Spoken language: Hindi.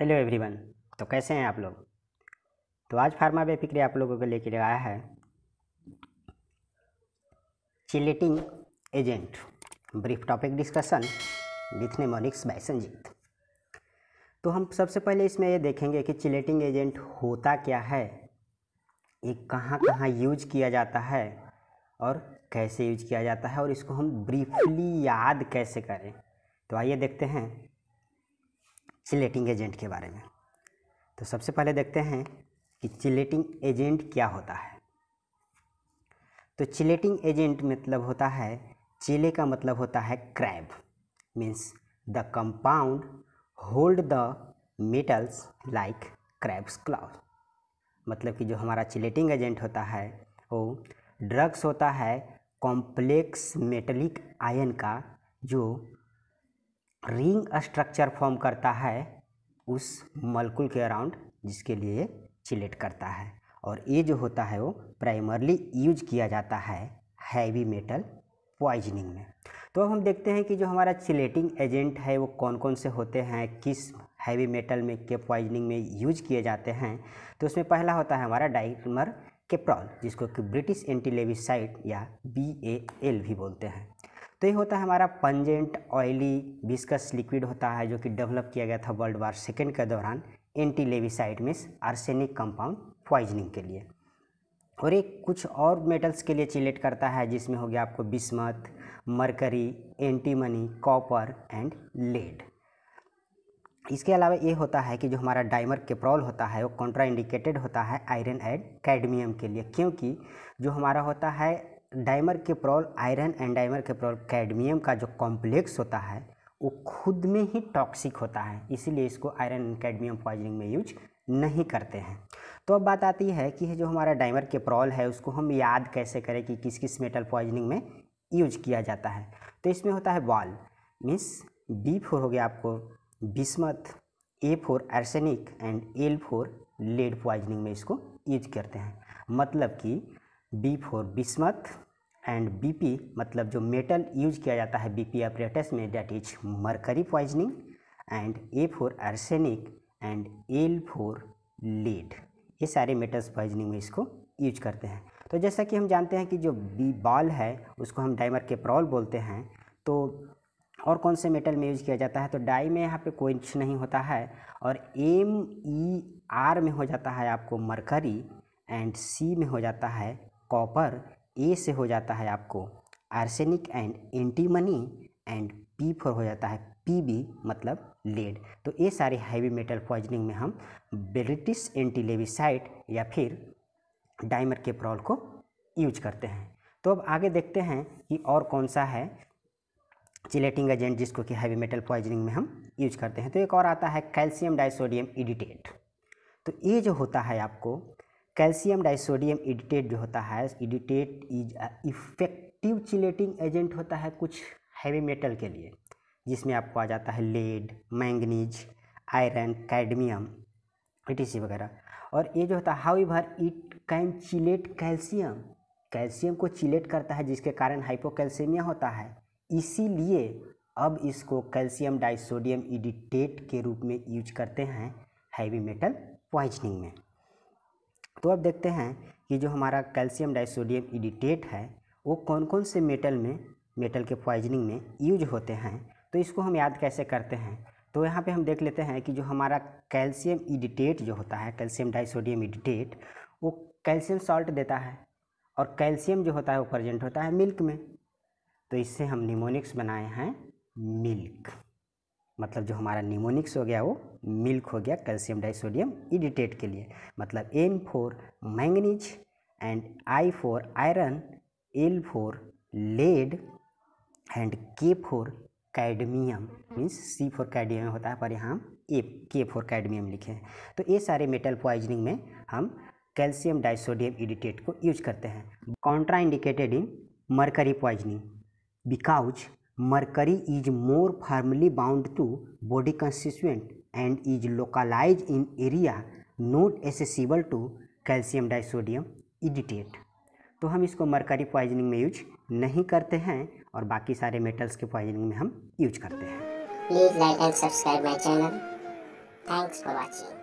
हेलो एवरीवन तो कैसे हैं आप लोग तो आज फार्मा बेफिक्री आप लोगों को लेकर आया है chelating agent brief topic discussion with mnemonics by Sanjeet तो हम सबसे पहले इसमें ये देखेंगे कि चिलेटिंग एजेंट होता क्या है ये कहाँ कहाँ यूज किया जाता है और कैसे यूज किया जाता है और इसको हम ब्रीफली याद कैसे करें तो आइए देखते हैं चिलेटिंग एजेंट के बारे में तो सबसे पहले देखते हैं कि चिलेटिंग एजेंट क्या होता है तो चिलेटिंग एजेंट मतलब होता है चिले का मतलब होता है crab means the compound hold the metals like crabs claw मतलब कि जो हमारा चिलेटिंग एजेंट होता है वो ड्रग्स होता है कॉम्प्लेक्स मेटलिक आयन का जो रिंग स्ट्रक्चर फॉर्म करता है उस मलकुल के अराउंड जिसके लिए चिलेट करता है और ये जो होता है वो प्राइमरली यूज किया जाता है हैवी मेटल पॉइजनिंग में तो हम देखते हैं कि जो हमारा चिलेटिंग एजेंट है वो कौन कौन से होते हैं किस हैवी मेटल में के पॉइजनिंग में यूज किए जाते हैं तो उसमें पहला होता है हमारा डाइमर केप्रॉल जिसको कि ब्रिटिश एंटीलेविसाइड या बी ए एल भी बोलते हैं तो ये होता है हमारा पंजेंट ऑयली बिस्कस लिक्विड होता है जो कि डेवलप किया गया था वर्ल्ड वार सेकेंड के दौरान एंटी लेविसाइड मिस आर्सेनिक कंपाउंड पॉइजनिंग के लिए और एक कुछ और मेटल्स के लिए चिलेट करता है जिसमें हो गया आपको bismuth mercury antimony copper and lead इसके अलावा ये होता है कि जो हमारा डाइमर केप्रॉल होता है वो कॉन्ट्रा इंडिकेटेड होता है आयरन एंड कैडमियम के लिए क्योंकि जो हमारा होता है dimercaprol iron and dimercaprol cadmium का जो कॉम्प्लेक्स होता है वो खुद में ही टॉक्सिक होता है इसीलिए इसको आयरन एंड कैडमियम पॉइजनिंग में यूज नहीं करते हैं तो अब बात आती है कि जो हमारा डाइमर प्रॉल है उसको हम याद कैसे करें कि किस किस मेटल पॉइजनिंग में यूज किया जाता है तो इसमें होता है वॉल मीन्स बी फोर हो गया आपको bismuth A four arsenic and L four lead poisoning में इसको यूज करते हैं मतलब कि B for bismuth and BP मतलब जो मेटल यूज किया जाता है बीपी ऑपरेटस में that is mercury poisoning and A for arsenic and L for lead ये सारे मेटल्स पॉइजनिंग में इसको यूज करते हैं तो जैसा कि हम जानते हैं कि जो बी बॉल है उसको हम डाइमर के प्रॉल बोलते हैं तो और कौन से मेटल में यूज किया जाता है तो डाई में यहाँ पे कोई कुछ नहीं होता है और एम ई आर में हो जाता है आपको मरकरी एंड सी में हो जाता है कॉपर ए से हो जाता है आपको arsenic and antimony and P four हो जाता है पी बी मतलब लेड तो ये सारे हैवी मेटल पॉइजनिंग में हम ब्रिटिश एंटीलेविसाइट या फिर डाइमर के प्रॉल को यूज करते हैं तो अब आगे देखते हैं कि और कौन सा है चिलेटिंग एजेंट जिसको कि हैवी मेटल पॉइजनिंग में हम यूज करते हैं तो एक और आता है कैल्शियम डाइसोडियम इडिटेट तो ये जो होता है आपको कैल्शियम डाइसोडियम इडिटेट जो होता है edetate is effective chelating agent होता है कुछ हैवी मेटल के लिए जिसमें आपको आ जाता है लेड मैंगनीज आयरन कैडमियम ई वगैरह और ये जो होता है however it can chelate calcium calcium को चिलेट करता है जिसके कारण हाइपोकैल्सीमिया होता है इसीलिए अब इसको कैल्शियम डाइसोडियम इडिटेट के रूप में यूज करते हैं हैवी मेटल पॉइजनिंग में तो अब देखते हैं कि जो हमारा कैल्शियम डाइसोडियम इडिटेट है वो कौन कौन से मेटल में मेटल के पॉइजनिंग में यूज होते हैं तो इसको हम याद कैसे करते हैं तो यहाँ पे हम देख लेते हैं कि जो हमारा कैल्शियम इडिटेट जो होता है कैल्शियम डाइसोडियम इडिटेट वो कैल्शियम सॉल्ट देता है और कैल्शियम जो होता है वो प्रजेंट होता है मिल्क में तो इससे हम निमोनिक्स बनाए हैं मिल्क मतलब जो हमारा निमोनिक्स हो गया वो मिल्क हो गया कैल्शियम डाइसोडियम इडिटेट के लिए मतलब M four manganese and I four iron L four lead and K four cadmium means C four cadmium होता है पर यहाँ हम ए के फोर कैडमियम लिखे हैं तो ये सारे मेटल पॉइजनिंग में हम कैल्शियम डाइसोडियम इडिटेट को यूज करते हैं contraindicated in mercury poisoning because mercury is more firmly bound to body constituent and is localized in area not accessible to calcium disodium edetate तो हम इसको मरकरी पॉइजनिंग में यूज नहीं करते हैं और बाकी सारे मेटल्स के पॉइजनिंग में हम यूज करते हैं please like and subscribe my channel thanks for watching